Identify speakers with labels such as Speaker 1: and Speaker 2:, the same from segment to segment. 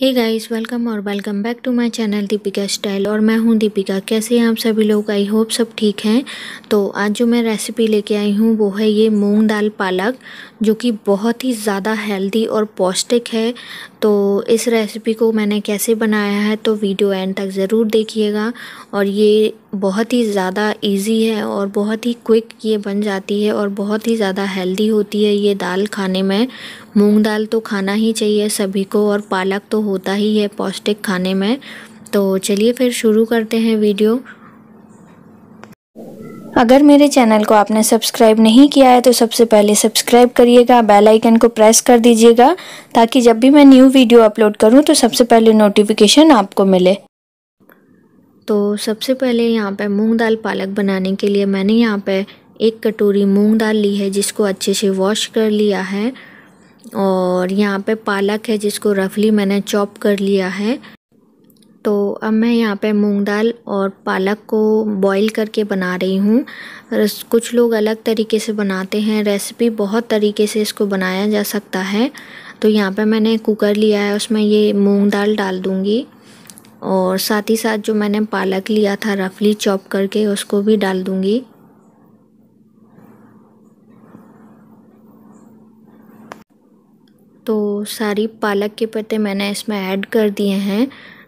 Speaker 1: हे guys welcome और welcome back to my channel Deepika style और मैं हूं दीपिका कैसे हैं आप सभी लोग आई होप सब ठीक हैं तो आज जो मैं रेसिपी लेके आई हूं वो है ये मूंग दाल पालक जो कि बहुत ही ज़्यादा हेल्दी और पौष्टिक है तो इस रेसिपी को मैंने कैसे बनाया है तो वीडियो एंड तक ज़रूर देखिएगा और ये बहुत ही ज़्यादा ईजी है और बहुत ही क्विक ये बन जाती है और बहुत ही ज़्यादा हेल्दी होती है ये दाल खाने में मूंग दाल तो खाना ही चाहिए सभी को और पालक तो होता ही है पौष्टिक खाने में तो चलिए फिर शुरू करते हैं वीडियो अगर मेरे चैनल को आपने सब्सक्राइब नहीं किया है तो सबसे पहले सब्सक्राइब करिएगा बेल आइकन को प्रेस कर दीजिएगा ताकि जब भी मैं न्यू वीडियो अपलोड करूं तो सबसे पहले नोटिफिकेशन आपको मिले तो सबसे पहले यहाँ पे मूंग दाल पालक बनाने के लिए मैंने यहाँ पे एक कटोरी मूंग दाल ली है जिसको अच्छे से वॉश कर लिया है और यहाँ पे पालक है जिसको रफली मैंने चॉप कर लिया है तो अब मैं यहाँ पे मूंग दाल और पालक को बॉईल करके बना रही हूँ कुछ लोग अलग तरीके से बनाते हैं रेसिपी बहुत तरीके से इसको बनाया जा सकता है तो यहाँ पे मैंने कुकर लिया है उसमें ये मूंग दाल डाल दूँगी और साथ ही साथ जो मैंने पालक लिया था रफली चॉप करके उसको भी डाल दूँगी तो सारी पालक के पत्ते मैंने इसमें ऐड कर दिए हैं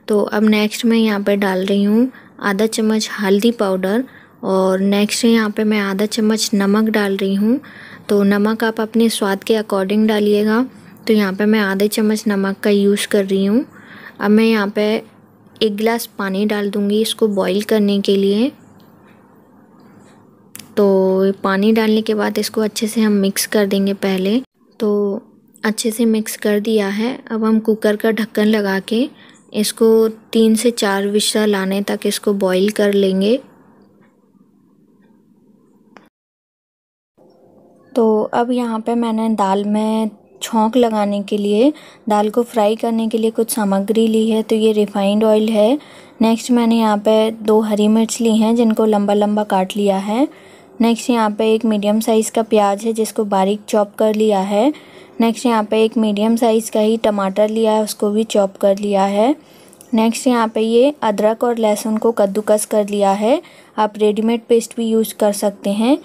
Speaker 1: तो अब नेक्स्ट मैं यहाँ पे डाल रही हूँ आधा चम्मच हल्दी पाउडर और नेक्स्ट यहाँ पे मैं आधा चम्मच नमक डाल रही हूँ तो नमक आप अपने स्वाद के अकॉर्डिंग डालिएगा तो यहाँ पे मैं आधे चम्मच नमक का यूज़ कर रही हूँ अब मैं यहाँ पे एक गिलास पानी डाल दूँगी इसको बॉईल करने के लिए तो पानी डालने के बाद इसको अच्छे से हम मिक्स कर देंगे पहले तो अच्छे से मिक्स कर दिया है अब हम कुकर का ढक्कन लगा के इसको तीन से चार विशा लाने तक इसको बॉईल कर लेंगे तो अब यहाँ पे मैंने दाल में छोंक लगाने के लिए दाल को फ्राई करने के लिए कुछ सामग्री ली है तो ये रिफाइंड ऑयल है नेक्स्ट मैंने यहाँ पे दो हरी मिर्च ली हैं जिनको लंबा लंबा काट लिया है नेक्स्ट यहाँ पे एक मीडियम साइज़ का प्याज है जिसको बारीक चॉप कर लिया है नेक्स्ट यहाँ पे एक मीडियम साइज़ का ही टमाटर लिया है उसको भी चॉप कर लिया है नेक्स्ट यहाँ पे ये अदरक और लहसुन को कद्दूकस कर लिया है आप रेडीमेड पेस्ट भी यूज़ कर सकते हैं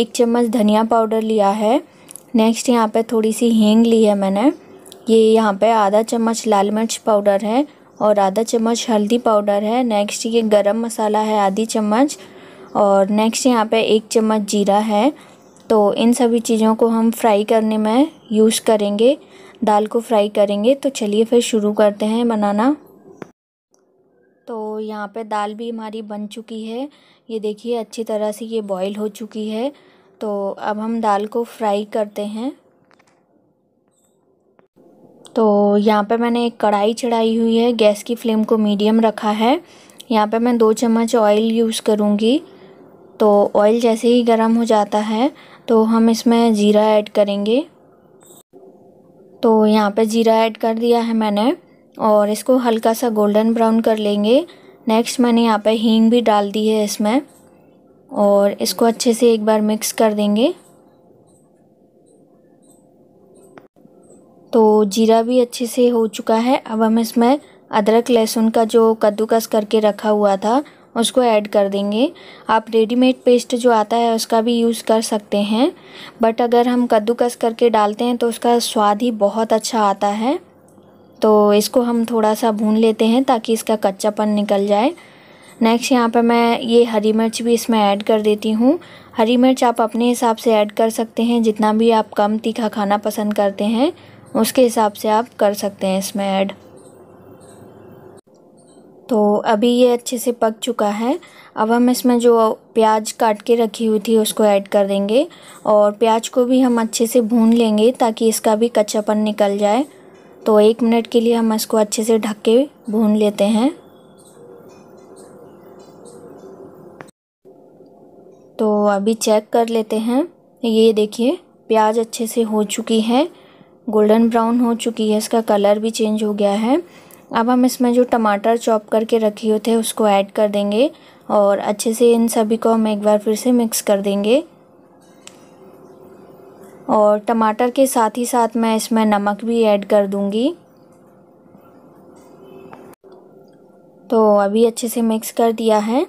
Speaker 1: एक चम्मच धनिया पाउडर लिया है नेक्स्ट यहाँ पे थोड़ी सी हींग ली है मैंने ये यहाँ पे आधा चम्मच लाल मिर्च पाउडर है और आधा चम्मच हल्दी पाउडर है नेक्स्ट ये गरम मसाला है आधी चम्मच और नेक्स्ट यहाँ पे एक चम्मच जीरा है तो इन सभी चीज़ों को हम फ्राई करने में यूज़ करेंगे दाल को फ्राई करेंगे तो चलिए फिर शुरू करते हैं बनाना तो यहाँ पे दाल भी हमारी बन चुकी है ये देखिए अच्छी तरह से ये बॉईल हो चुकी है तो अब हम दाल को फ्राई करते हैं तो यहाँ पे मैंने एक कढ़ाई चढ़ाई हुई है गैस की फ्लेम को मीडियम रखा है यहाँ पे मैं दो चम्मच ऑयल यूज़ करूँगी तो ऑयल जैसे ही गर्म हो जाता है तो हम इसमें ज़ीरा ऐड करेंगे तो यहाँ पे ज़ीरा ऐड कर दिया है मैंने और इसको हल्का सा गोल्डन ब्राउन कर लेंगे नेक्स्ट मैंने यहाँ पे हींग भी डाल दी है इसमें और इसको अच्छे से एक बार मिक्स कर देंगे तो जीरा भी अच्छे से हो चुका है अब हम इसमें अदरक लहसुन का जो कद्दूकस करके रखा हुआ था उसको ऐड कर देंगे आप रेडीमेड पेस्ट जो आता है उसका भी यूज़ कर सकते हैं बट अगर हम कद्दूकस करके डालते हैं तो उसका स्वाद ही बहुत अच्छा आता है तो इसको हम थोड़ा सा भून लेते हैं ताकि इसका कच्चापन निकल जाए नेक्स्ट यहाँ पर मैं ये हरी मिर्च भी इसमें ऐड कर देती हूँ हरी मिर्च आप अपने हिसाब से ऐड कर सकते हैं जितना भी आप कम तीखा खाना पसंद करते हैं उसके हिसाब से आप कर सकते हैं इसमें ऐड तो अभी ये अच्छे से पक चुका है अब हम इसमें जो प्याज काट के रखी हुई थी उसको ऐड कर देंगे और प्याज को भी हम अच्छे से भून लेंगे ताकि इसका भी कच्चापन निकल जाए तो एक मिनट के लिए हम इसको अच्छे से ढक के भून लेते हैं तो अभी चेक कर लेते हैं ये देखिए प्याज अच्छे से हो चुकी है गोल्डन ब्राउन हो चुकी है इसका कलर भी चेंज हो गया है अब हम इसमें जो टमाटर चॉप करके रखे हुए थे उसको ऐड कर देंगे और अच्छे से इन सभी को हम एक बार फिर से मिक्स कर देंगे और टमाटर के साथ ही साथ मैं इसमें नमक भी ऐड कर दूंगी तो अभी अच्छे से मिक्स कर दिया है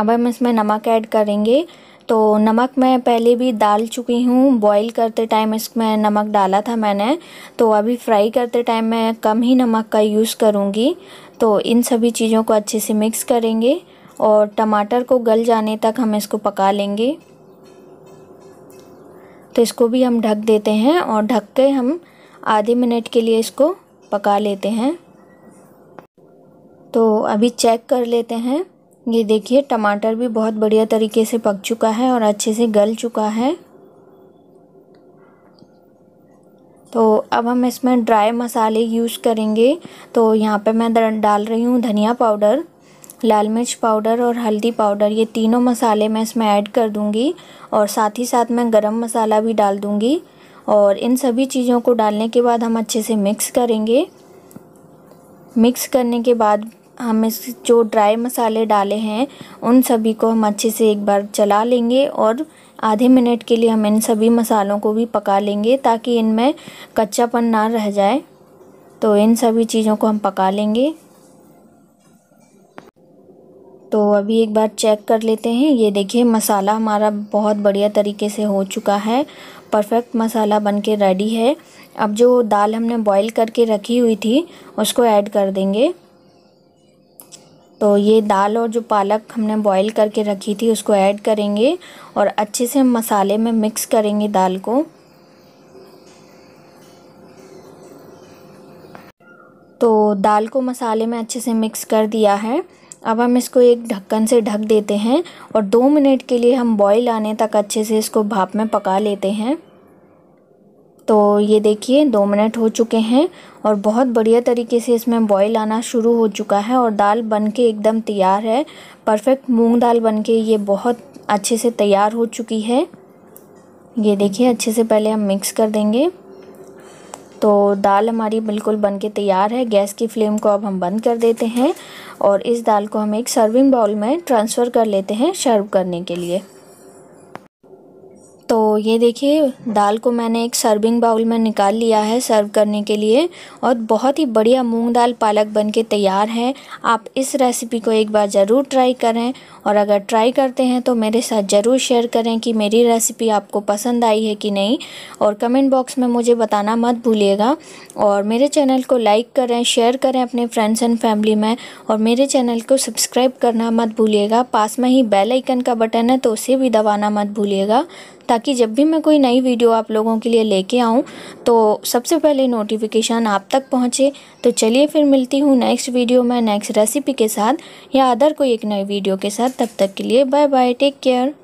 Speaker 1: अब हम इसमें नमक ऐड करेंगे तो नमक मैं पहले भी डाल चुकी हूँ बॉईल करते टाइम इसमें नमक डाला था मैंने तो अभी फ्राई करते टाइम मैं कम ही नमक का यूज़ करूँगी तो इन सभी चीज़ों को अच्छे से मिक्स करेंगे और टमाटर को गल जाने तक हम इसको पका लेंगे तो इसको भी हम ढक देते हैं और ढक के हम आधे मिनट के लिए इसको पका लेते हैं तो अभी चेक कर लेते हैं ये देखिए टमाटर भी बहुत बढ़िया तरीके से पक चुका है और अच्छे से गल चुका है तो अब हम इसमें ड्राई मसाले यूज़ करेंगे तो यहाँ पे मैं डाल रही हूँ धनिया पाउडर लाल मिर्च पाउडर और हल्दी पाउडर ये तीनों मसाले मैं इसमें ऐड कर दूँगी और साथ ही साथ मैं गरम मसाला भी डाल दूँगी और इन सभी चीज़ों को डालने के बाद हम अच्छे से मिक्स करेंगे मिक्स करने के बाद हम इस जो ड्राई मसाले डाले हैं उन सभी को हम अच्छे से एक बार चला लेंगे और आधे मिनट के लिए हम इन सभी मसालों को भी पका लेंगे ताकि इनमें कच्चापन ना रह जाए तो इन सभी चीज़ों को हम पका लेंगे तो अभी एक बार चेक कर लेते हैं ये देखिए मसाला हमारा बहुत बढ़िया तरीके से हो चुका है परफेक्ट मसाला बन के रेडी है अब जो दाल हमने बॉईल करके रखी हुई थी उसको ऐड कर देंगे तो ये दाल और जो पालक हमने बॉईल करके रखी थी उसको ऐड करेंगे और अच्छे से हम मसाले में मिक्स करेंगे दाल को तो दाल को मसाले में अच्छे से मिक्स कर दिया है अब हम इसको एक ढक्कन से ढक देते हैं और दो मिनट के लिए हम बॉईल आने तक अच्छे से इसको भाप में पका लेते हैं तो ये देखिए दो मिनट हो चुके हैं और बहुत बढ़िया तरीके से इसमें बॉईल आना शुरू हो चुका है और दाल बन के एकदम तैयार है परफेक्ट मूंग दाल बन के ये बहुत अच्छे से तैयार हो चुकी है ये देखिए अच्छे से पहले हम मिक्स कर देंगे तो दाल हमारी बिल्कुल बन के तैयार है गैस की फ्लेम को अब हम बंद कर देते हैं और इस दाल को हम एक सर्विंग बाउल में ट्रांसफ़र कर लेते हैं सर्व करने के लिए तो ये देखिए दाल को मैंने एक सर्विंग बाउल में निकाल लिया है सर्व करने के लिए और बहुत ही बढ़िया मूंग दाल पालक बन के तैयार है आप इस रेसिपी को एक बार ज़रूर ट्राई करें और अगर ट्राई करते हैं तो मेरे साथ ज़रूर शेयर करें कि मेरी रेसिपी आपको पसंद आई है कि नहीं और कमेंट बॉक्स में मुझे बताना मत भूलिएगा और मेरे चैनल को लाइक करें शेयर करें अपने फ्रेंड्स एंड फैमिली में और मेरे चैनल को सब्सक्राइब करना मत भूलिएगा पास में ही बेल आइकन का बटन है तो उसे भी दबाना मत भूलिएगा ताकि जब जब भी मैं कोई नई वीडियो आप लोगों के लिए लेके आऊँ तो सबसे पहले नोटिफिकेशन आप तक पहुँचे तो चलिए फिर मिलती हूँ नेक्स्ट वीडियो में नेक्स्ट रेसिपी के साथ या अदर कोई एक नई वीडियो के साथ तब तक के लिए बाय बाय टेक केयर